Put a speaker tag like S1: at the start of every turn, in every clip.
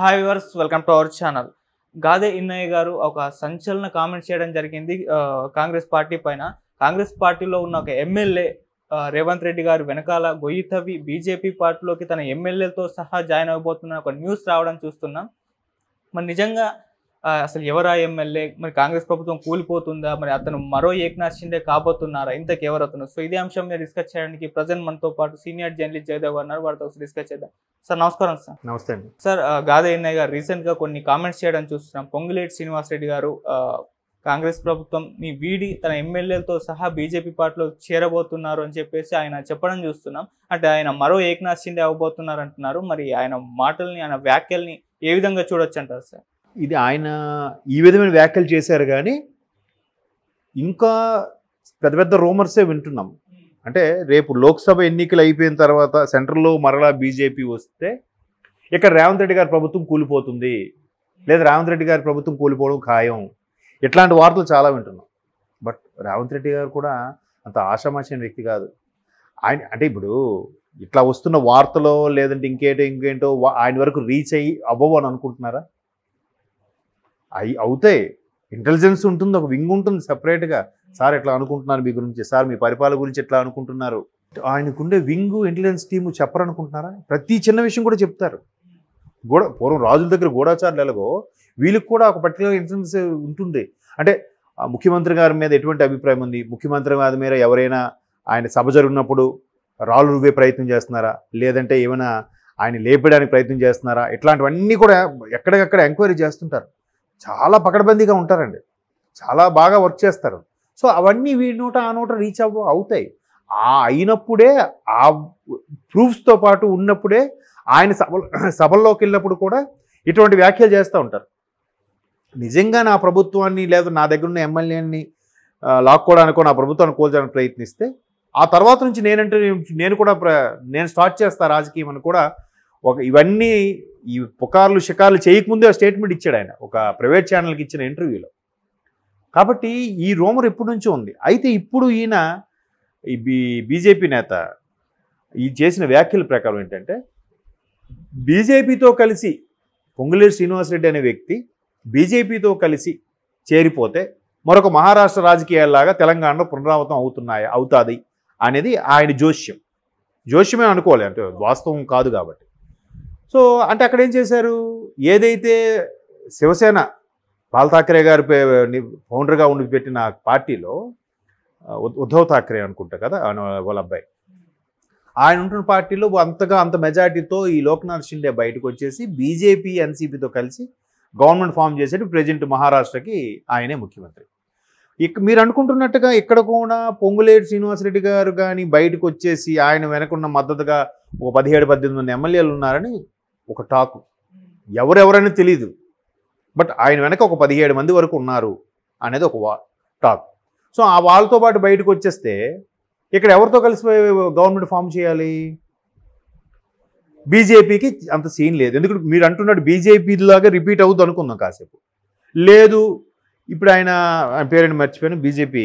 S1: hi viewers welcome to our channel Gade Innaiah garu ఒక సంచలన comment చేయడం జరిగింది కాంగ్రెస్ పార్టీ పైన కాంగ్రెస్ పార్టీలో ఉన్న ఒక ఎమ్మెల్యే రేవంత్ రెడ్డి గారు వెనకాల గొయ్యి తవ్వి బీజేపీ పార్టీలోకి తన ఎమ్మెల్యేతో సహా జాయిన్ అవబోతున్న ఒక న్యూస్ రావడం చూస్తున్నాం మరి నిజంగా అసలు ఎవరా ఎమ్మెల్యే మరి కాంగ్రెస్ ప్రభుత్వం కూలిపోతుందా మరి అతను మరో ఏక్నాథ్ షిండే కాబోతున్నారా ఇంతకు ఎవరు అతను సో ఇదే అంశం మీద డిస్కస్ చేయడానికి ప్రజెంట్ మనతో పాటు సీనియర్ జర్నలిస్ట్ జయదేవ్ గారు ఉన్నారు వారితో డిస్కస్ చేద్దాం సార్ నమస్కారం సార్ నమస్తే అండి సార్ గాదయ్యన్నయ్య గారు రీసెంట్గా కొన్ని కామెంట్స్ చేయడం చూస్తున్నాం పొంగులేటి శ్రీనివాసరెడ్డి గారు కాంగ్రెస్ ప్రభుత్వం మీ వీడి తన ఎమ్మెల్యేలతో సహా బీజేపీ పార్టీలో చేరబోతున్నారు అని చెప్పేసి ఆయన చెప్పడం చూస్తున్నాం అంటే ఆయన మరో ఏక్నాథ్ షిండే అవ్వబోతున్నారు అంటున్నారు మరి ఆయన మాటల్ని ఆయన వ్యాఖ్యల్ని ఏ విధంగా చూడొచ్చు అంటారు సార్ ఇది ఆయన ఈ విధమైన వ్యాఖ్యలు చేశారు కానీ ఇంకా పెద్ద పెద్ద రూమర్సే వింటున్నాం అంటే రేపు లోక్సభ ఎన్నికలు అయిపోయిన తర్వాత సెంట్రల్లో మరలా బీజేపీ వస్తే ఇక్కడ రేవంత్ రెడ్డి గారి ప్రభుత్వం కూలిపోతుంది లేదా రేవంత్ రెడ్డి గారి ప్రభుత్వం కూలిపోవడం ఖాయం ఇట్లాంటి వార్తలు చాలా వింటున్నాం బట్ రేవంత్ రెడ్డి గారు కూడా అంత ఆశామాషైన వ్యక్తి కాదు ఆయన అంటే ఇప్పుడు ఇట్లా వస్తున్న వార్తలో లేదంటే ఇంకేటో ఇంకేంటో ఆయన వరకు రీచ్ అయ్యి అవ్వవు అని అనుకుంటున్నారా అవి అవుతాయి ఇంటెలిజెన్స్ ఉంటుంది ఒక వింగ్ ఉంటుంది సపరేట్గా సార్ ఎట్లా అనుకుంటున్నారు మీ గురించి సార్ మీ పరిపాలన గురించి ఎట్లా అనుకుంటున్నారు ఆయనకుండే వింగ్ ఇంటెలిజెన్స్ టీము చెప్పరనుకుంటున్నారా ప్రతి చిన్న విషయం కూడా చెప్తారు గోడ పూర్వం రాజుల దగ్గర గూఢాచారులు ఎలాగో వీళ్ళకి కూడా ఒక పర్టికులర్ ఇంటెలిజెన్స్ ఉంటుంది అంటే ముఖ్యమంత్రి గారి మీద ఎటువంటి అభిప్రాయం ఉంది ముఖ్యమంత్రి గారి మీద ఎవరైనా ఆయన సభ జరిగినప్పుడు రాళ్ళు రువ్వే ప్రయత్నం చేస్తున్నారా లేదంటే ఏమైనా ఆయన లేపడానికి ప్రయత్నం చేస్తున్నారా ఇట్లాంటివన్నీ కూడా ఎక్కడికక్కడ ఎంక్వైరీ చేస్తుంటారు చాలా పకడ్బందీగా ఉంటారండి చాలా బాగా వర్క్ చేస్తారు సో అవన్నీ వీడి నోట ఆ నోట రీచ్ అవ్వ అవుతాయి ఆ అయినప్పుడే ఆ ప్రూఫ్స్తో పాటు ఉన్నప్పుడే ఆయన సభ సభల్లోకి వెళ్ళినప్పుడు కూడా ఇటువంటి వ్యాఖ్యలు చేస్తూ ఉంటారు నిజంగా నా ప్రభుత్వాన్ని లేదా నా దగ్గర ఉన్న ఎమ్మెల్యేని లాక్కోవడానికో నా ప్రభుత్వాన్ని కోల్చడానికి ప్రయత్నిస్తే ఆ తర్వాత నుంచి నేనంటే నేను కూడా నేను స్టార్ట్ చేస్తా రాజకీయం అని కూడా ఒక ఇవన్నీ ఈ పుకార్లు షికార్లు చేయకముందే స్టేట్మెంట్ ఇచ్చాడు ఆయన ఒక ప్రైవేట్ ఛానల్కి ఇచ్చిన ఇంటర్వ్యూలో కాబట్టి ఈ రూమర్ ఎప్పటి నుంచో ఉంది అయితే ఇప్పుడు ఈయన ఈ బీజేపీ నేత ఈ చేసిన వ్యాఖ్యల ప్రకారం ఏంటంటే బీజేపీతో కలిసి పొంగులేరు శ్రీనివాసరెడ్డి అనే వ్యక్తి బీజేపీతో కలిసి చేరిపోతే మరొక మహారాష్ట్ర రాజకీయాల్లాగా తెలంగాణలో పునరావృతం అవుతున్నాయి అవుతుంది అనేది ఆయన జోష్యం జోష్యమే అనుకోవాలి అంటే వాస్తవం కాదు కాబట్టి సో అంటే అక్కడ ఏం చేశారు ఏదైతే శివసేన పాల్ థాకరే గారు ఫౌండర్గా ఉండి పెట్టిన పార్టీలో ఉద్ధవ్ థాకరే అనుకుంటా కదా వాళ్ళ అబ్బాయి ఆయన ఉంటున్న పార్టీలో అంతగా అంత మెజార్టీతో ఈ లోక్నాథ్ షిండే బయటకు వచ్చేసి బీజేపీ ఎన్సీపీతో కలిసి గవర్నమెంట్ ఫామ్ చేసేట్టు ప్రజెంట్ మహారాష్ట్రకి ఆయనే ముఖ్యమంత్రి ఇక మీరు అనుకుంటున్నట్టుగా ఇక్కడ కూడా పొంగులేటి శ్రీనివాసరెడ్డి గారు కానీ బయటకు వచ్చేసి ఆయన వెనకున్న మద్దతుగా ఒక పదిహేడు పద్దెనిమిది మంది ఎమ్మెల్యేలు ఉన్నారని ఒక టాకు ఎవరెవరని తెలియదు బట్ ఆయన వెనక ఒక పదిహేడు మంది వరకు ఉన్నారు అనేది ఒక వా టాక్ సో ఆ వాళ్ళతో పాటు బయటకు వచ్చేస్తే ఇక్కడ ఎవరితో కలిసి గవర్నమెంట్ ఫామ్ చేయాలి బీజేపీకి అంత సీన్ లేదు ఎందుకంటే మీరు అంటున్నాడు బీజేపీలాగా రిపీట్ అవుద్దు అనుకుందాం కాసేపు లేదు ఇప్పుడు ఆయన పేరుని మర్చిపోయిన బీజేపీ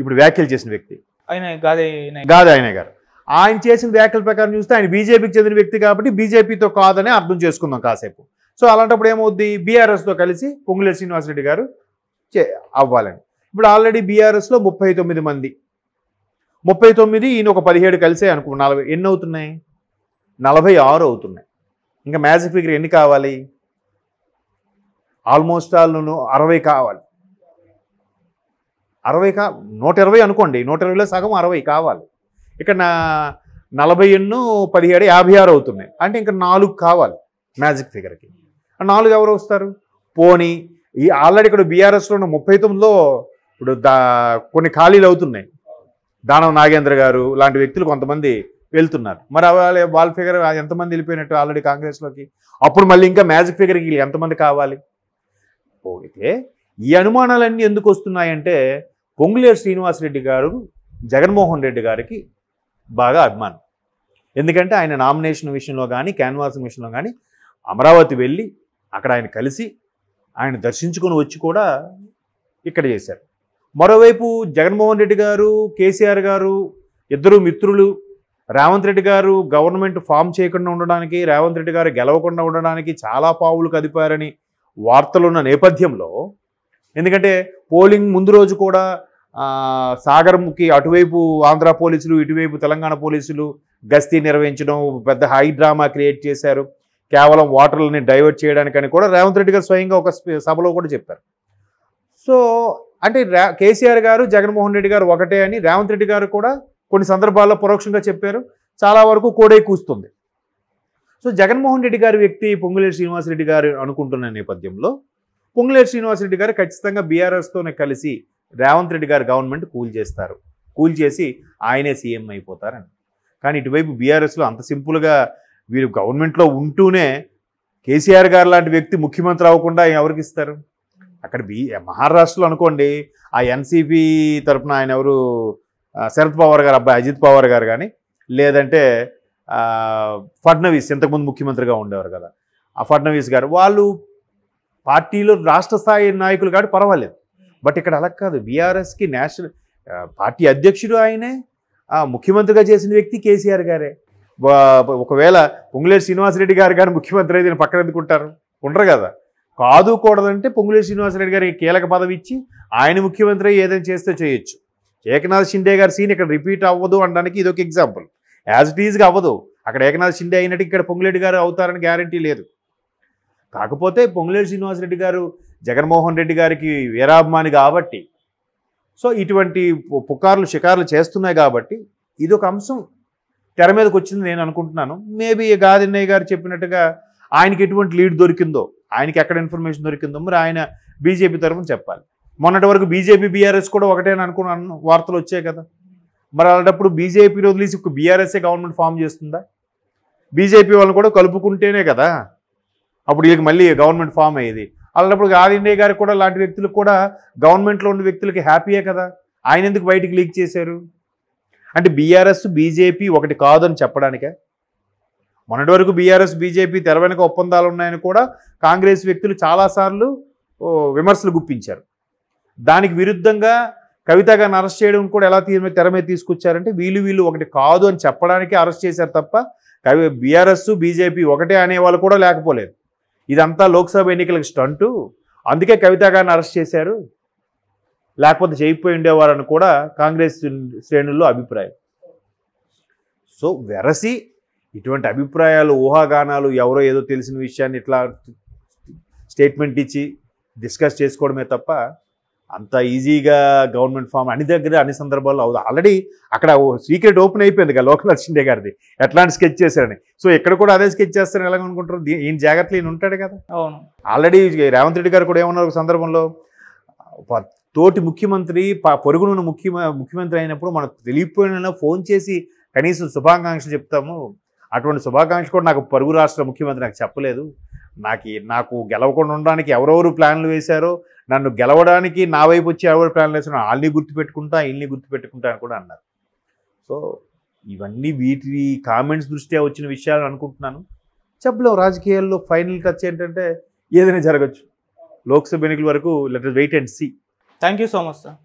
S1: ఇప్పుడు వ్యాఖ్యలు చేసిన వ్యక్తి ఆయన గాదే గాదే ఆయన గారు ఆయన చేసిన వ్యాఖ్యల ప్రకారం చూస్తే ఆయన బీజేపీకి చెందిన వ్యక్తి కాబట్టి బీజేపీతో కాదని అర్థం చేసుకుందాం కాసేపు సో అలాంటప్పుడు ఏమవుద్ది బీఆర్ఎస్తో కలిసి పొంగులేరు శ్రీనివాసరెడ్డి గారు అవ్వాలని ఇప్పుడు ఆల్రెడీ బీఆర్ఎస్లో ముప్పై తొమ్మిది మంది ముప్పై తొమ్మిది ఈయన ఒక పదిహేడు కలిసే అనుకో నలభై ఎన్ని అవుతున్నాయి నలభై ఆరు అవుతున్నాయి ఇంకా మ్యాజిక్ ఫిగర్ ఎన్ని కావాలి ఆల్మోస్ట్ ఆల్ను అరవై కావాలి అరవై కా నూట ఇరవై అనుకోండి నూట ఇరవైలో సగం అరవై కావాలి ఇక నా నలభై ఎన్ను పదిహేడు యాభై ఆరు అవుతున్నాయి అంటే ఇంకా నాలుగు కావాలి మ్యాజిక్ ఫిగర్కి నాలుగు ఎవరు వస్తారు పోనీ ఈ ఆల్రెడీ ఇక్కడ బీఆర్ఎస్లో ఉన్న ముప్పై తొమ్మిదిలో ఇప్పుడు దా కొన్ని ఖాళీలు అవుతున్నాయి దానవ నాగేంద్ర గారు లాంటి వ్యక్తులు కొంతమంది వెళ్తున్నారు మరి వాళ్ళ వాళ్ళ ఫిగర్ ఎంతమంది వెళ్ళిపోయినట్టు ఆల్రెడీ కాంగ్రెస్లోకి అప్పుడు మళ్ళీ ఇంకా మ్యాజిక్ ఫిగర్కి ఎంతమంది కావాలి పోతే ఈ అనుమానాలన్నీ ఎందుకు వస్తున్నాయంటే పొంగులేరు శ్రీనివాసరెడ్డి గారు జగన్మోహన్ రెడ్డి గారికి బాగా అభిమానం ఎందుకంటే ఆయన నామినేషన్ విషయంలో కానీ క్యాన్వాసింగ్ విషయంలో కానీ అమరావతి వెళ్ళి అక్కడ ఆయన కలిసి ఆయన దర్శించుకొని వచ్చి కూడా ఇక్కడ చేశారు మరోవైపు జగన్మోహన్ రెడ్డి గారు కేసీఆర్ గారు ఇద్దరు మిత్రులు రేవంత్ రెడ్డి గారు గవర్నమెంట్ ఫామ్ చేయకుండా ఉండడానికి రేవంత్ రెడ్డి గారు గెలవకుండా ఉండడానికి చాలా పావులు కదిపారని వార్తలున్న నేపథ్యంలో ఎందుకంటే పోలింగ్ ముందు రోజు కూడా సాగర్ముఖి అటువైపు ఆంధ్ర పోలీసులు ఇటువైపు తెలంగాణ పోలీసులు గస్తీ నిర్వహించడం పెద్ద హై డ్రామా క్రియేట్ చేశారు కేవలం వాటర్లని డైవర్ట్ చేయడానికని కూడా రేవంత్ రెడ్డి గారు స్వయంగా ఒక సభలో కూడా చెప్పారు సో అంటే కేసీఆర్ గారు జగన్మోహన్ రెడ్డి గారు ఒకటే అని రేవంత్ రెడ్డి గారు కూడా కొన్ని సందర్భాల్లో పరోక్షంగా చెప్పారు చాలా వరకు కోడే కూస్తుంది సో జగన్మోహన్ రెడ్డి గారి వ్యక్తి పొంగులేరు శ్రీనివాసరెడ్డి గారు అనుకుంటున్న నేపథ్యంలో పొంగులేరు శ్రీనివాసరెడ్డి గారు ఖచ్చితంగా బీఆర్ఎస్తోనే కలిసి రేవంత్ రెడ్డి గారు గవర్నమెంట్ కూల్ చేస్తారు కూల్ చేసి ఆయనే సీఎం అయిపోతారని కానీ ఇటువైపు బీఆర్ఎస్లో అంత సింపుల్గా వీరు గవర్నమెంట్లో ఉంటూనే కేసీఆర్ గారు లాంటి వ్యక్తి ముఖ్యమంత్రి అవ్వకుండా ఎవరికి ఇస్తారు అక్కడ బీ మహారాష్ట్రలో అనుకోండి ఆ ఎన్సీపీ తరఫున ఆయన ఎవరు శరద్ పవార్ గారు అబ్బాయి అజిత్ పవార్ గారు కానీ లేదంటే ఫడ్నవీస్ ఇంతకుముందు ముఖ్యమంత్రిగా ఉండేవారు కదా ఆ ఫడ్నవీస్ గారు వాళ్ళు పార్టీలో రాష్ట్ర స్థాయి నాయకులు కాబట్టి పర్వాలేదు బట్ ఇక్కడ అలా కాదు బీఆర్ఎస్కి నేషనల్ పార్టీ అధ్యక్షుడు ఆయనే ముఖ్యమంత్రిగా చేసిన వ్యక్తి కేసీఆర్ గారే ఒకవేళ పొంగులేరు శ్రీనివాసరెడ్డి గారు కానీ ముఖ్యమంత్రి అయితే పక్కన ఎందుకుంటారు ఉండరు కదా కాదు కూడదంటే పొంగులేటి శ్రీనివాసరెడ్డి గారికి కీలక పదవి ఇచ్చి ఆయన ముఖ్యమంత్రి ఏదైనా చేస్తే చేయొచ్చు ఏకనాథ్ షిండే గారి సీన్ ఇక్కడ రిపీట్ అవ్వదు అనడానికి ఇదొక ఎగ్జాంపుల్ యాజ్ ఇట్ ఈజ్గా అవ్వదు అక్కడ ఏకనాథ్ షిండే అయినట్టు ఇక్కడ పొంగులేటి గారు అవుతారని గ్యారంటీ లేదు కాకపోతే పొంగులేటి శ్రీనివాసరెడ్డి గారు జగన్మోహన్ రెడ్డి గారికి వీరాభిమాని కాబట్టి సో ఇటువంటి పుకార్లు షికార్లు చేస్తున్నాయి కాబట్టి ఇది ఒక అంశం తెర మీదకి వచ్చింది నేను అనుకుంటున్నాను మేబీ గాదిన్నయ్య గారు చెప్పినట్టుగా ఆయనకి ఎటువంటి లీడ్ దొరికిందో ఆయనకి ఎక్కడ ఇన్ఫర్మేషన్ దొరికిందో మరి ఆయన బీజేపీ తరఫున చెప్పాలి మొన్నటి వరకు బీజేపీ బీఆర్ఎస్ కూడా ఒకటేనని అనుకున్నాను వార్తలు వచ్చాయి కదా మరి అలాంటప్పుడు బీజేపీని వదిలేసి ఇప్పుడు బీఆర్ఎస్ఏ గవర్నమెంట్ ఫామ్ చేస్తుందా బీజేపీ వాళ్ళని కూడా కలుపుకుంటేనే కదా అప్పుడు వీళ్ళకి మళ్ళీ గవర్నమెంట్ ఫామ్ అయ్యేది అలాంటప్పుడు ఆదిండయ్య గారికి కూడా లాంటి వ్యక్తులకు కూడా గవర్నమెంట్లో ఉన్న వ్యక్తులకి హ్యాపీయే కదా ఆయన ఎందుకు బయటికి లీక్ చేశారు అంటే బీఆర్ఎస్ బీజేపీ ఒకటి కాదని చెప్పడానికే మొన్నటి వరకు బీఆర్ఎస్ బీజేపీ తెరవెనక ఒప్పందాలు ఉన్నాయని కూడా కాంగ్రెస్ వ్యక్తులు చాలాసార్లు విమర్శలు గుప్పించారు దానికి విరుద్ధంగా కవిత గారిని అరెస్ట్ చేయడం కూడా ఎలా తీర్మ తెర మీద తీసుకొచ్చారంటే వీళ్ళు వీళ్ళు ఒకటి కాదు అని చెప్పడానికి అరెస్ట్ చేశారు తప్ప కవి బీఆర్ఎస్ బీజేపీ ఒకటే అనేవాళ్ళు కూడా లేకపోలేదు ఇదంతా లోక్సభ ఎన్నికలకు స్టంటు అందుకే కవిత గారిని అరెస్ట్ చేశారు లేకపోతే చేయిపోయి ఉండేవారని కూడా కాంగ్రెస్ శ్రేణుల్లో అభిప్రాయం సో వెరసి ఇటువంటి అభిప్రాయాలు ఊహాగానాలు ఎవరో ఏదో తెలిసిన విషయాన్ని ఇట్లా స్టేట్మెంట్ ఇచ్చి డిస్కస్ చేసుకోవడమే తప్ప అంత ఈజీగా గవర్నమెంట్ ఫామ్ అన్ని దగ్గర అన్ని సందర్భాల్లో అవుతుంది ఆల్రెడీ అక్కడ సీక్రెట్ ఓపెన్ అయిపోయింది కదా లోకల్ అర్చిండే గారిది ఎట్లాంటి స్కెచ్ చేశారని సో ఇక్కడ కూడా అదే స్కెచ్ చేస్తారని ఎలా అనుకుంటారు ఈయన జాగ్రత్తలు ఈయన ఉంటాడు కదా అవును ఆల్రెడీ రేవంత్ రెడ్డి గారు కూడా ఏమన్నారు ఒక సందర్భంలో తోటి ముఖ్యమంత్రి పొరుగునున్న ముఖ్య ముఖ్యమంత్రి అయినప్పుడు మనకు తెలియపోయిన ఫోన్ చేసి కనీసం శుభాకాంక్షలు చెప్తాము అటువంటి శుభాకాంక్షలు కూడా నాకు పరుగు రాష్ట్ర ముఖ్యమంత్రి నాకు చెప్పలేదు నాకు నాకు గెలవకుండా ఉండడానికి ఎవరెవరు ప్లాన్లు వేశారో నన్ను గెలవడానికి నా వైపు వచ్చి ఎవరు ప్లాన్లు వేశారో వాళ్ళని గుర్తుపెట్టుకుంటా వీళ్ళని గుర్తుపెట్టుకుంటా అని కూడా అన్నారు సో ఇవన్నీ వీటి కామెంట్స్ దృష్ట్యా వచ్చిన విషయాలు అనుకుంటున్నాను చెప్పలేం రాజకీయాల్లో ఫైనల్ టచ్ ఏంటంటే ఏదైనా జరగచ్చు లోక్సభ ఎన్నికల వరకు letter wait and C thank so much sir